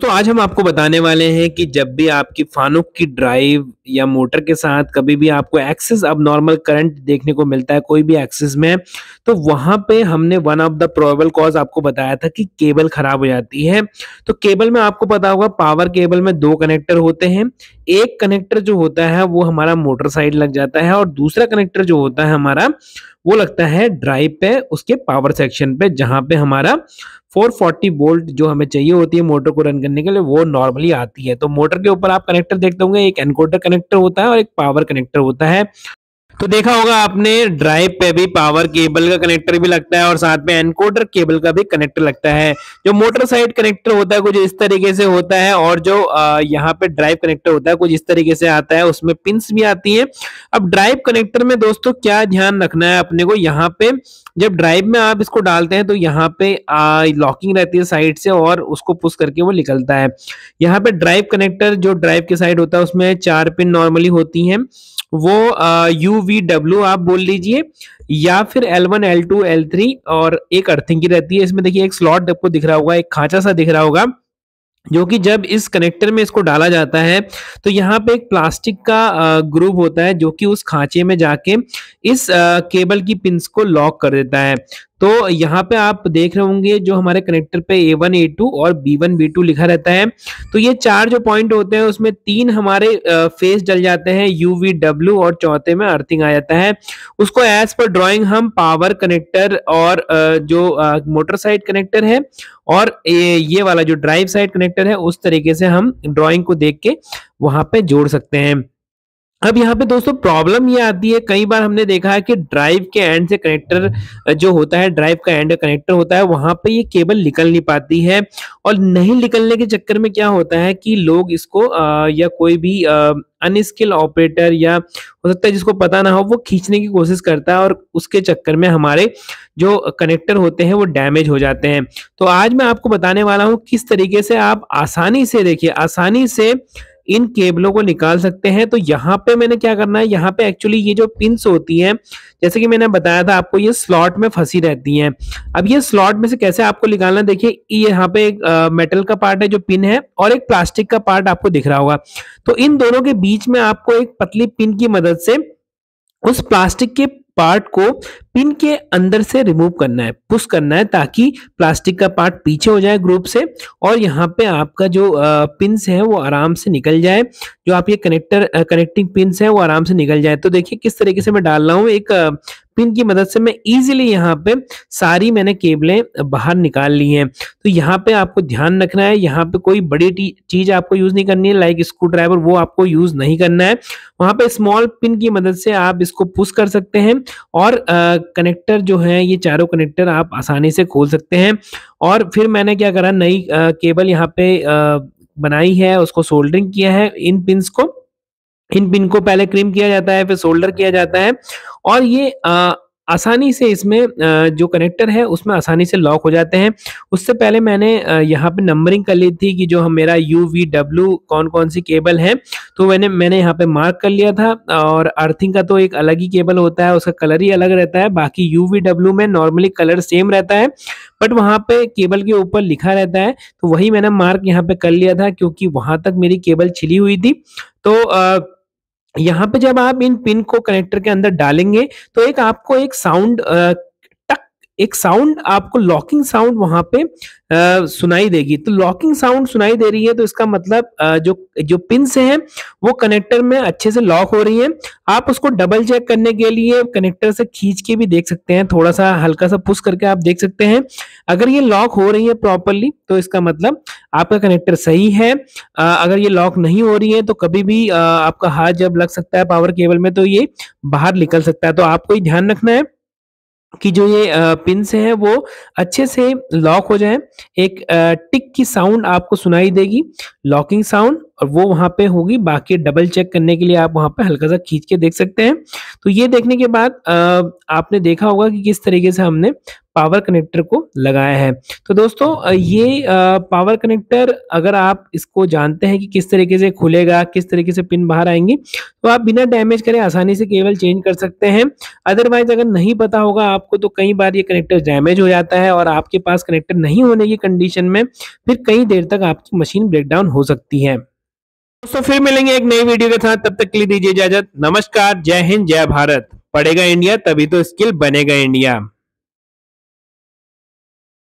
दोस्तों आज हम आपको बताने वाले हैं कि जब भी आपकी फानुक की ड्राइव या मोटर के साथ कभी भी आपको एक्सेस अब नॉर्मल करंट देखने को मिलता है कोई भी एक्सेस में तो वहां पे हमने one of the probable cause आपको बताया था कि केबल खराब हो जाती है तो केबल में आपको पता होगा पावर केबल में दो कनेक्टर होते हैं एक कनेक्टर जो होता है वो हमारा मोटर साइड लग जाता है और दूसरा कनेक्टर जो होता है हमारा वो लगता है ड्राइव पे उसके पावर सेक्शन पे जहां पे हमारा 440 वोल्ट जो हमें चाहिए होती है मोटर को रन करने के लिए वो नॉर्मली आती है तो मोटर के ऊपर आप कनेक्टर देखते होंगे एक एनकोडर कनेक्टर होता है और एक पावर कनेक्टर होता है तो देखा होगा आपने ड्राइव पे भी पावर केबल का कनेक्टर भी लगता है और साथ में एनकोडर केबल का भी कनेक्टर लगता है जो मोटर साइड कनेक्टर होता है कुछ इस तरीके से होता है और जो यहाँ पे ड्राइव कनेक्टर होता है कुछ इस तरीके से आता है उसमें पिंस भी आती है अब ड्राइव कनेक्टर में दोस्तों क्या ध्यान रखना है अपने को यहाँ पे जब ड्राइव में आप इसको डालते हैं तो यहाँ पे लॉकिंग रहती है साइड से और उसको पुश करके वो निकलता है यहाँ पे ड्राइव कनेक्टर जो ड्राइव के साइड होता है उसमें चार पिन नॉर्मली होती है वो यू वी डब्ल्यू आप बोल लीजिए या फिर L one L two L three और एक अर्थिंग की रहती है इसमें देखिए एक स्लॉट आपको दिख रहा होगा एक खांचा सा दिख रहा होगा जो कि जब इस कनेक्टर में इसको डाला जाता है तो यहाँ पे एक प्लास्टिक का ग्रुप होता है जो कि उस खांचे में जाके इस केबल की पिंस को लॉक कर देता है तो यहाँ पे आप देख रहे होंगे जो हमारे कनेक्टर पे ए वन ए टू और बी वन बी टू लिखा रहता है तो ये चार जो पॉइंट होते हैं उसमें तीन हमारे फेस जल जाते हैं यू वी डब्ल्यू और चौथे में अर्थिंग आ जाता है उसको एज पर ड्राइंग हम पावर कनेक्टर और जो मोटर साइड कनेक्टर है और ये वाला जो ड्राइव साइड कनेक्टर है उस तरीके से हम ड्रॉइंग को देख के वहां पर जोड़ सकते हैं अब यहाँ पे दोस्तों प्रॉब्लम ये आती है कई बार हमने देखा है कि ड्राइव के एंड से कनेक्टर जो होता है ड्राइव का एंड कनेक्टर होता है वहां पे ये केबल निकल नहीं पाती है और नहीं निकलने के चक्कर में क्या होता है कि लोग इसको आ, या कोई भी आ, अनस्किल ऑपरेटर या हो सकता है जिसको पता ना हो वो खींचने की कोशिश करता है और उसके चक्कर में हमारे जो कनेक्टर होते हैं वो डैमेज हो जाते हैं तो आज मैं आपको बताने वाला हूँ किस तरीके से आप आसानी से देखिए आसानी से इन केबलों को निकाल सकते हैं तो यहाँ पे मैंने क्या करना है यहाँ पे एक्चुअली ये जो पिंस होती है जैसे कि मैंने बताया था आपको ये स्लॉट में फंसी रहती है अब ये स्लॉट में से कैसे आपको निकालना देखिए यहाँ पे एक मेटल का पार्ट है जो पिन है और एक प्लास्टिक का पार्ट आपको दिख रहा होगा तो इन दोनों के बीच में आपको एक पतली पिन की मदद से उस प्लास्टिक के पार्ट को पिन के अंदर से रिमूव करना है पुश करना है ताकि प्लास्टिक का पार्ट पीछे हो जाए ग्रुप से और यहाँ पे आपका जो पिन है वो आराम से निकल जाए जो आप ये कनेक्टर कनेक्टिंग पिंस है वो आराम से निकल जाए तो देखिए किस तरीके से मैं डाल रहा हूँ एक पिन की मदद से मैं इजीली यहाँ पे सारी मैंने केबलें बाहर निकाल ली हैं तो यहाँ पे आपको ध्यान रखना है यहाँ पे कोई बड़ी चीज आपको यूज नहीं करनी है लाइक स्क्रू ड्राइवर वो आपको यूज नहीं करना है वहां पे स्मॉल पिन की मदद से आप इसको पुश कर सकते हैं और कनेक्टर जो है ये चारों कनेक्टर आप आसानी से खोल सकते हैं और फिर मैंने क्या करा नई केबल यहाँ पे आ, बनाई है उसको सोल्डरिंग किया है इन पिन को इन पिन को पहले क्रिम किया जाता है फिर सोल्डर किया जाता है और ये आ, आसानी से इसमें जो कनेक्टर है उसमें आसानी से लॉक हो जाते हैं उससे पहले मैंने यहाँ पे नंबरिंग कर ली थी कि जो हम मेरा यू वी डब्ल्यू कौन कौन सी केबल है तो मैंने मैंने यहाँ पे मार्क कर लिया था और अर्थिंग का तो एक अलग ही केबल होता है उसका कलर ही अलग रहता है बाकी यू वी डब्ल्यू में नॉर्मली कलर सेम रहता है बट वहाँ पे केबल के ऊपर लिखा रहता है तो वही मैंने मार्क यहाँ पे कर लिया था क्योंकि वहाँ तक मेरी केबल छिली हुई थी तो आ, यहाँ पे जब आप इन पिन को कनेक्टर के अंदर डालेंगे तो एक आपको एक साउंड एक साउंड आपको लॉकिंग साउंड वहां पे आ, सुनाई देगी तो लॉकिंग साउंड सुनाई दे रही है तो इसका मतलब आ, जो जो पिन से है वो कनेक्टर में अच्छे से लॉक हो रही है आप उसको डबल चेक करने के लिए कनेक्टर से खींच के भी देख सकते हैं थोड़ा सा हल्का सा पुश करके आप देख सकते हैं अगर ये लॉक हो रही है प्रॉपरली तो इसका मतलब आपका कनेक्टर सही है आ, अगर ये लॉक नहीं हो रही है तो कभी भी आ, आपका हाथ जब लग सकता है पावर केबल में तो ये बाहर निकल सकता है तो आपको ही ध्यान रखना है कि जो ये से हैं वो अच्छे से लॉक हो जाए एक टिक की साउंड आपको सुनाई देगी लॉकिंग साउंड और वो वहां पे होगी बाकी डबल चेक करने के लिए आप वहां पे हल्का सा खींच के देख सकते हैं तो ये देखने के बाद आपने देखा होगा कि किस तरीके से हमने पावर कनेक्टर को लगाया है तो दोस्तों ये पावर कनेक्टर अगर आप इसको जानते हैं कि किस तरीके से खुलेगा किस तरीके से पिन बाहर आएंगे तो आप बिना डैमेज करें आसानी से केवल चेंज कर सकते हैं अदरवाइज अगर नहीं पता होगा आपको तो कई बार ये कनेक्टर डैमेज हो जाता है और आपके पास कनेक्टर नहीं होने की कंडीशन में फिर कई देर तक आपकी मशीन ब्रेकडाउन हो सकती है दोस्तों फिर मिलेंगे एक नई वीडियो के साथ तब तक के लिए दीजिए इजाजत नमस्कार जय हिंद जय भारत पढ़ेगा इंडिया तभी तो स्किल बनेगा इंडिया